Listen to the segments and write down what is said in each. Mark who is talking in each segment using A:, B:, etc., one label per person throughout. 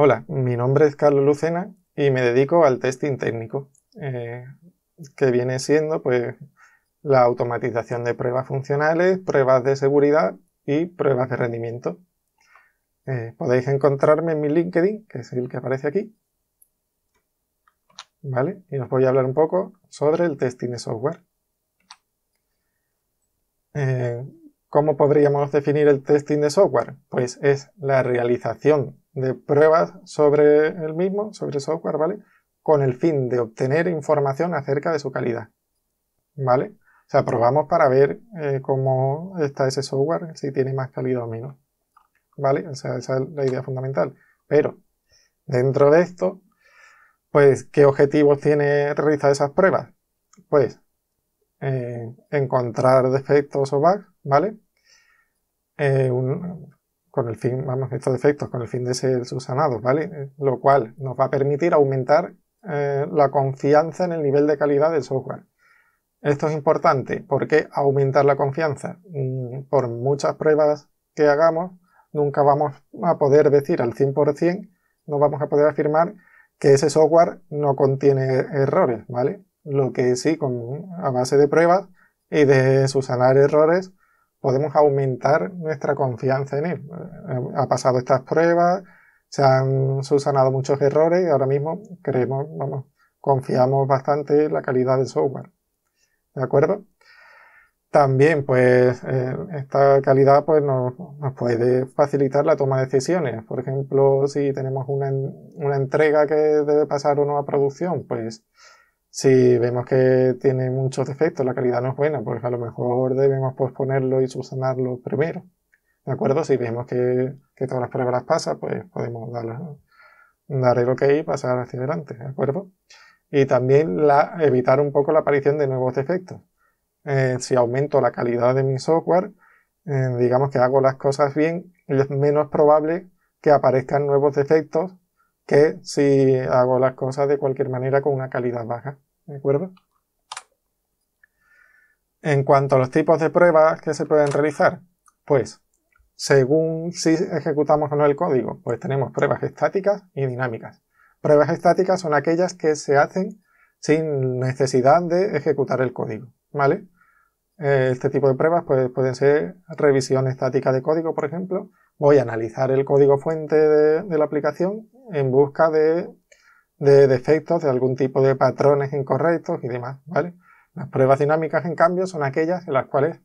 A: Hola, mi nombre es Carlos Lucena y me dedico al testing técnico, eh, que viene siendo pues, la automatización de pruebas funcionales, pruebas de seguridad y pruebas de rendimiento. Eh, podéis encontrarme en mi LinkedIn, que es el que aparece aquí. Y os voy a hablar un poco sobre el testing de software. Eh, ¿Cómo podríamos definir el testing de software? Pues es la realización de pruebas sobre el mismo, sobre el software, ¿vale? Con el fin de obtener información acerca de su calidad, ¿vale? O sea, probamos para ver eh, cómo está ese software, si tiene más calidad o menos, ¿vale? O sea, esa es la idea fundamental. Pero, dentro de esto, pues, ¿qué objetivos tiene realizar esas pruebas? Pues, eh, encontrar defectos o bugs, ¿vale? Eh, con el fin, vamos, estos defectos, con el fin de ser subsanados, ¿vale? Lo cual nos va a permitir aumentar eh, la confianza en el nivel de calidad del software. Esto es importante porque aumentar la confianza mm, por muchas pruebas que hagamos, nunca vamos a poder decir al 100%, no vamos a poder afirmar que ese software no contiene errores, ¿vale? Lo que sí, con, a base de pruebas y de subsanar errores, podemos aumentar nuestra confianza en él. Ha pasado estas pruebas, se han subsanado muchos errores y ahora mismo creemos, vamos, confiamos bastante en la calidad del software. ¿De acuerdo? También, pues, eh, esta calidad pues, nos, puede facilitar la toma de decisiones. Por ejemplo, si tenemos una, una entrega que debe pasar o no producción, pues si vemos que tiene muchos defectos, la calidad no es buena, pues a lo mejor debemos posponerlo y subsanarlo primero. ¿De acuerdo? Si vemos que, todas las pruebas pasan, pues podemos darle dar el ok y pasar hacia adelante. ¿De acuerdo? Y también evitar un poco la aparición de nuevos defectos. Eh, si aumento la calidad de mi software, eh, digamos que hago las cosas bien, es menos probable que aparezcan nuevos defectos que si hago las cosas de cualquier manera con una calidad baja. ¿De acuerdo? En cuanto a los tipos de pruebas que se pueden realizar, pues según si ejecutamos o no el código, pues tenemos pruebas estáticas y dinámicas. Pruebas estáticas son aquellas que se hacen sin necesidad de ejecutar el código, ¿vale? Eh, este tipo de pruebas pues, pueden ser revisión estática de código, por ejemplo. Voy a analizar el código fuente de, la aplicación en busca de, defectos, de algún tipo de patrones incorrectos y demás, Las pruebas dinámicas, en cambio, son aquellas en las cuales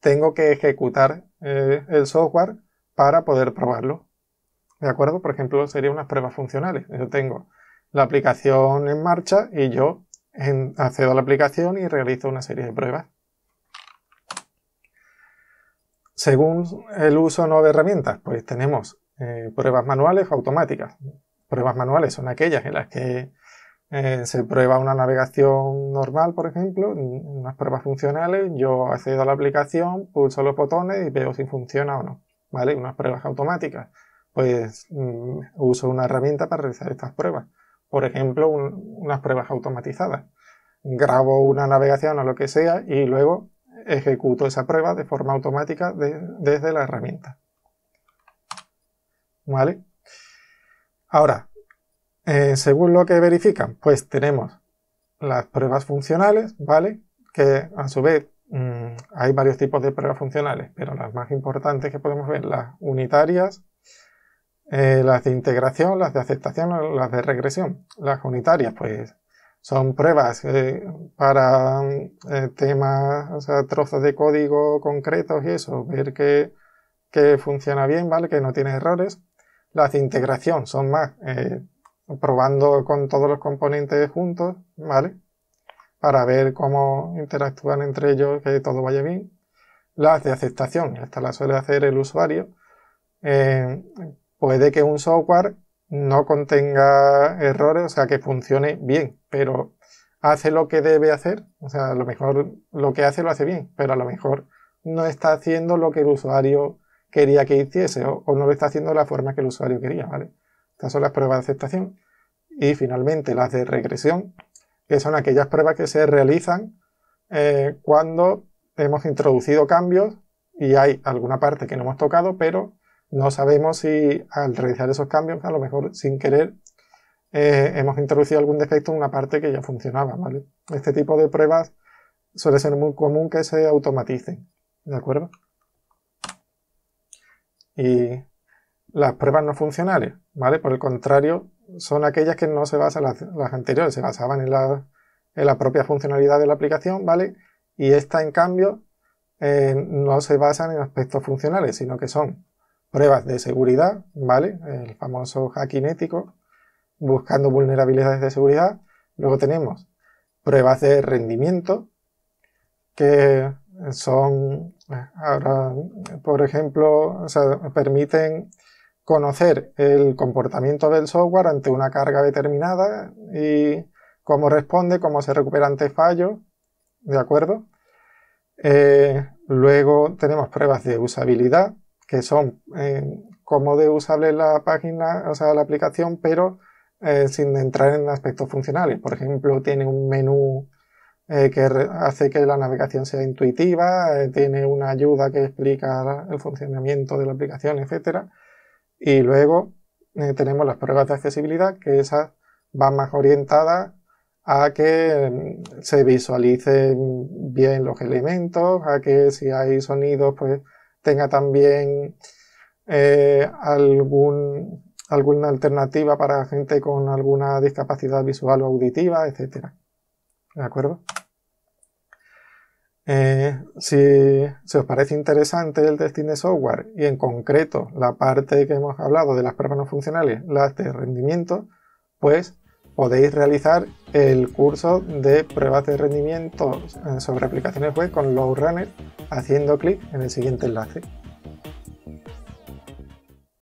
A: tengo que ejecutar eh, el software para poder probarlo. ¿De acuerdo? Por ejemplo, serían unas pruebas funcionales. Yo tengo la aplicación en marcha y yo accedo a la aplicación y realizo una serie de pruebas según el uso no de herramientas, pues tenemos eh, pruebas manuales o automáticas. Pruebas manuales son aquellas en las que eh, se prueba una navegación normal, por ejemplo, unas pruebas funcionales, yo accedo a la aplicación, pulso los botones y veo si funciona o no. ¿Vale? Unas pruebas automáticas. Pues mm, uso una herramienta para realizar estas pruebas. Por ejemplo, unas pruebas automatizadas. Grabo una navegación o lo que sea y luego ejecuto esa prueba de forma automática desde la herramienta. ¿Vale? Ahora, eh, según lo que verifican, pues tenemos las pruebas funcionales, ¿vale? Que a su vez mm, hay varios tipos de pruebas funcionales, pero las más importantes que podemos ver, las unitarias, eh, las de integración, las de aceptación, las de regresión. Las unitarias, pues son pruebas eh, para eh, temas, o sea, trozos de código concretos y eso, ver que, funciona bien, ¿vale? Que no tiene errores. Las de integración son más eh, probando con todos los componentes juntos, ¿vale? Para ver cómo interactúan entre ellos, que todo vaya bien. Las de aceptación, esta la suele hacer el usuario. puede que un software no contenga errores, o sea, que funcione bien, pero hace lo que debe hacer, o sea, a lo mejor lo que hace lo hace bien, pero a lo mejor no está haciendo lo que el usuario quería que hiciese o, no lo está haciendo de la forma que el usuario quería, ¿vale? Estas son las pruebas de aceptación. Y finalmente las de regresión, que son aquellas pruebas que se realizan eh, cuando hemos introducido cambios y hay alguna parte que no hemos tocado, pero no sabemos si al realizar esos cambios, a lo mejor sin querer, eh, hemos introducido algún defecto en una parte que ya funcionaba, ¿vale? Este tipo de pruebas suele ser muy común que se automaticen, ¿de acuerdo? Y las pruebas no funcionales, ¿vale? Por el contrario, son aquellas que no se basan las, anteriores, se basaban en la, propia funcionalidad de la aplicación, ¿vale? Y esta, en cambio, eh, no se basan en aspectos funcionales, sino que son pruebas de seguridad, ¿vale? El famoso hacking ético, buscando vulnerabilidades de seguridad. Luego tenemos pruebas de rendimiento, que son, ahora, por ejemplo, o permiten conocer el comportamiento del software ante una carga determinada y cómo responde, cómo se recupera ante fallos, ¿de acuerdo? Eh, luego tenemos pruebas de usabilidad, que son eh, cómo de usable la página, o sea, la aplicación, pero eh, sin entrar en aspectos funcionales. Por ejemplo, tiene un menú eh, que hace que la navegación sea intuitiva, eh, tiene una ayuda que explica el funcionamiento de la aplicación, etc. Y luego tenemos las pruebas de accesibilidad, que esas van más orientadas a que mm, se visualicen bien los elementos, a que si hay sonidos, pues tenga también eh, algún, alguna alternativa para gente con alguna discapacidad visual o auditiva, etc. ¿De acuerdo? Eh, si, si, os parece interesante el testing de software y en concreto la parte que hemos hablado de las pruebas no funcionales, las de rendimiento, pues podéis realizar el curso de pruebas de rendimiento sobre aplicaciones web con Lowrunner haciendo clic en el siguiente enlace.